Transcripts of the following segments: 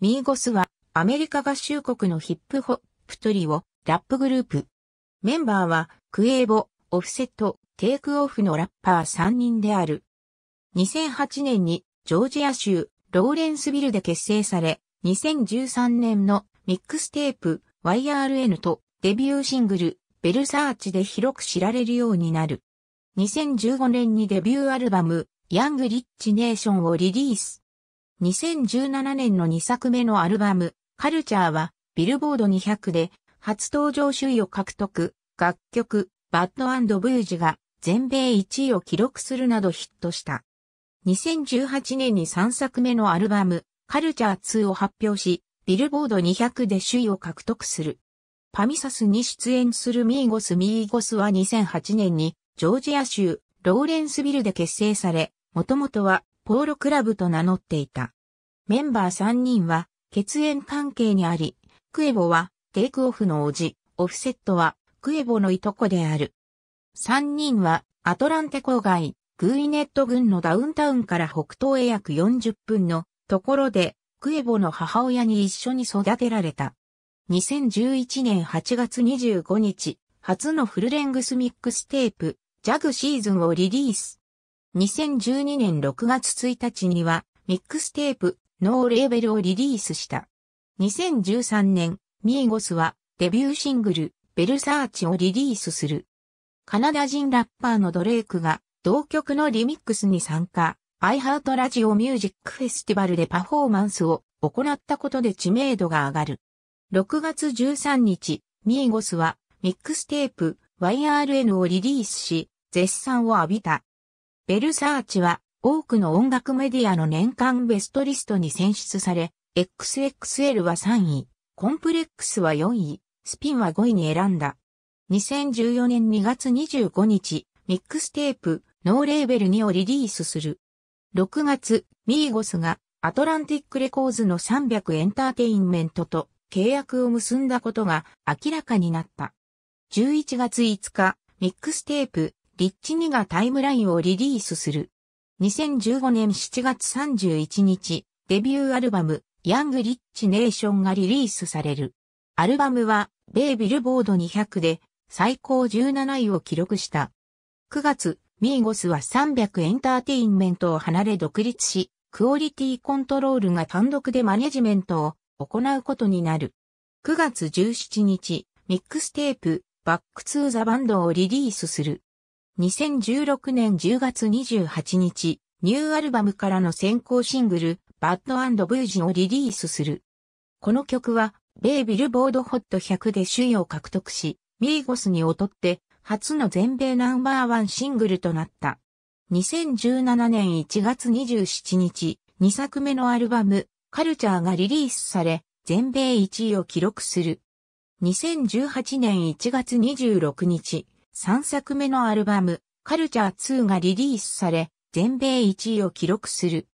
ミーゴスはアメリカ合衆国のヒップホップトリオ、ラップグループ。メンバーはクエーボ、オフセット、テイクオフのラッパー3人である。2008年にジョージア州ローレンスビルで結成され、2013年のミックステープ YRN とデビューシングルベルサーチで広く知られるようになる。2015年にデビューアルバムヤングリッチネーションをリリース。2017年の2作目のアルバム、カルチャーは、ビルボード200で、初登場首位を獲得、楽曲、バッドブージが、全米1位を記録するなどヒットした。2018年に3作目のアルバム、カルチャー2を発表し、ビルボード200で首位を獲得する。パミサスに出演するミーゴス・ミーゴスは2008年にジョージア州ローレンスビルで結成され、もともとはポーロクラブと名乗っていた。メンバー3人は血縁関係にあり、クエボはテイクオフの叔父、オフセットはクエボのいとこである。3人はアトランテ郊外、グイネット郡のダウンタウンから北東へ約40分のところでクエボの母親に一緒に育てられた。2011年8月25日、初のフルレングスミックステープ、ジャグシーズンをリリース。2012年6月1日にはミックステープノーレーベルをリリースした。2013年、ミーゴスはデビューシングルベルサーチをリリースする。カナダ人ラッパーのドレイクが同曲のリミックスに参加、アイハートラジオミュージックフェスティバルでパフォーマンスを行ったことで知名度が上がる。6月13日、ミーゴスはミックステープ YRN をリリースし、絶賛を浴びた。ベルサーチは多くの音楽メディアの年間ベストリストに選出され、XXL は3位、コンプレックスは4位、スピンは5位に選んだ。2014年2月25日、ミックステープ、ノーレーベル2をリリースする。6月、ミーゴスがアトランティックレコーズの300エンターテインメントと契約を結んだことが明らかになった。11月5日、ミックステープ、リッチ2がタイムラインをリリースする。2015年7月31日、デビューアルバム、ヤングリッチネーションがリリースされる。アルバムは、ベイ・ビルボード200で最高17位を記録した。9月、ミーゴスは300エンターテインメントを離れ独立し、クオリティコントロールが単独でマネジメントを行うことになる。9月17日、ミックステープ、バックツーザバンドをリリースする。2016年10月28日、ニューアルバムからの先行シングル、バッドブージをリリースする。この曲は、ベイビルボードホット100で首位を獲得し、ミーゴスに劣って、初の全米ナンバーワンシングルとなった。2017年1月27日、2作目のアルバム、カルチャーがリリースされ、全米1位を記録する。2018年1月26日、3作目のアルバム、カルチャー2がリリースされ、全米1位を記録する。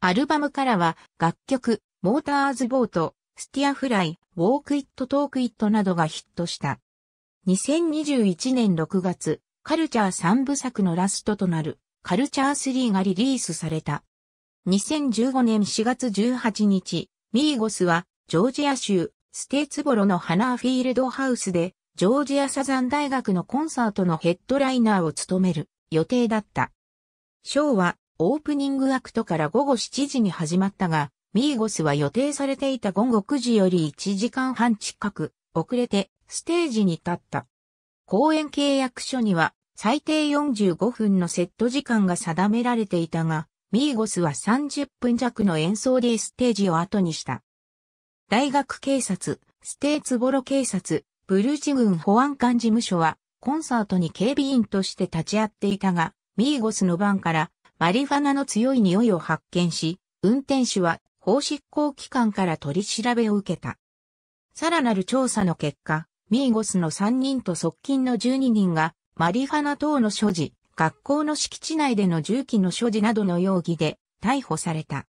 アルバムからは、楽曲、モーターズボート、スティアフライ、ウォークイットトークイットなどがヒットした。2021年6月、カルチャー3部作のラストとなる、カルチャー3がリリースされた。2015年4月18日、ミーゴスは、ジョージア州、ステーツボロのハナーフィールドハウスで、ジョージアサザン大学のコンサートのヘッドライナーを務める予定だった。ショーはオープニングアクトから午後7時に始まったが、ミーゴスは予定されていた午後9時より1時間半近く遅れてステージに立った。公演契約書には最低45分のセット時間が定められていたが、ミーゴスは30分弱の演奏でステージを後にした。大学警察、ステーツボロ警察、ブルーチ軍保安官事務所は、コンサートに警備員として立ち会っていたが、ミーゴスの番からマリファナの強い匂いを発見し、運転手は法執行機関から取り調べを受けた。さらなる調査の結果、ミーゴスの3人と側近の12人が、マリファナ等の所持、学校の敷地内での銃器の所持などの容疑で逮捕された。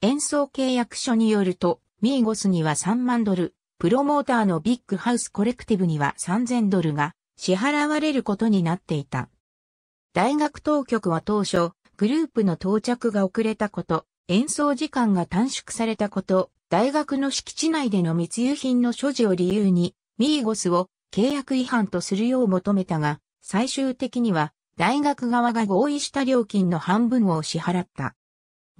演奏契約書によると、ミーゴスには3万ドル、プロモーターのビッグハウスコレクティブには3000ドルが支払われることになっていた。大学当局は当初、グループの到着が遅れたこと、演奏時間が短縮されたこと、大学の敷地内での密輸品の所持を理由に、ミーゴスを契約違反とするよう求めたが、最終的には大学側が合意した料金の半分を支払った。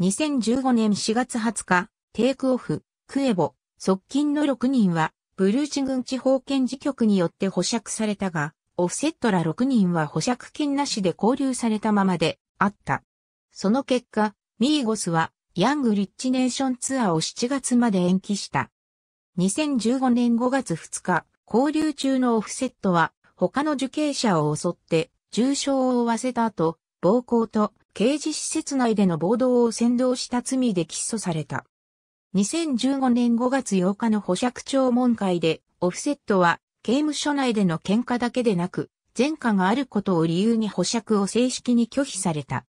2015年4月20日、テイクオフ、クエボ、側近の6人は、ブルーチ軍地方検事局によって保釈されたが、オフセットら6人は保釈金なしで交留されたままであった。その結果、ミーゴスはヤングリッチネーションツアーを7月まで延期した。2015年5月2日、交流中のオフセットは他の受刑者を襲って重傷を負わせた後、暴行と刑事施設内での暴動を扇動した罪で起訴された。2015年5月8日の保釈聴聞会で、オフセットは、刑務所内での喧嘩だけでなく、前科があることを理由に保釈を正式に拒否された。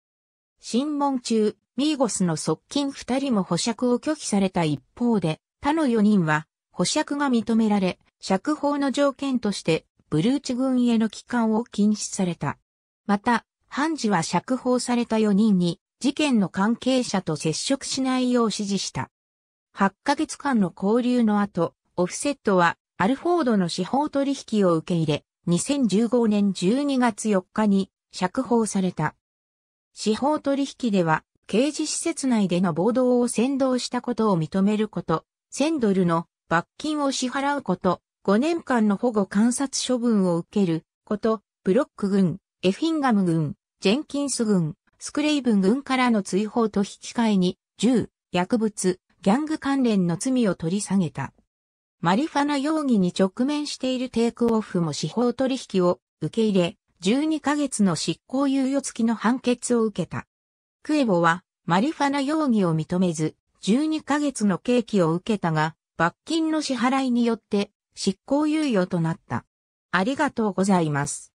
審問中、ミーゴスの側近二人も保釈を拒否された一方で、他の四人は保釈が認められ、釈放の条件としてブルーチ軍への帰還を禁止された。また、判事は釈放された四人に事件の関係者と接触しないよう指示した。8ヶ月間の交流の後、オフセットはアルフォードの司法取引を受け入れ、2015年12月4日に釈放された。司法取引では、刑事施設内での暴動を先導したことを認めること、1000ドルの罰金を支払うこと、5年間の保護観察処分を受けること、ブロック軍、エフィンガム軍、ジェンキンス軍、スクレイブン軍からの追放と引き換えに、銃、薬物、ギャング関連の罪を取り下げた。マリファナ容疑に直面しているテイクオフも司法取引を受け入れ、12ヶ月の執行猶予付きの判決を受けた。クエボはマリファナ容疑を認めず、12ヶ月の刑期を受けたが、罰金の支払いによって執行猶予となった。ありがとうございます。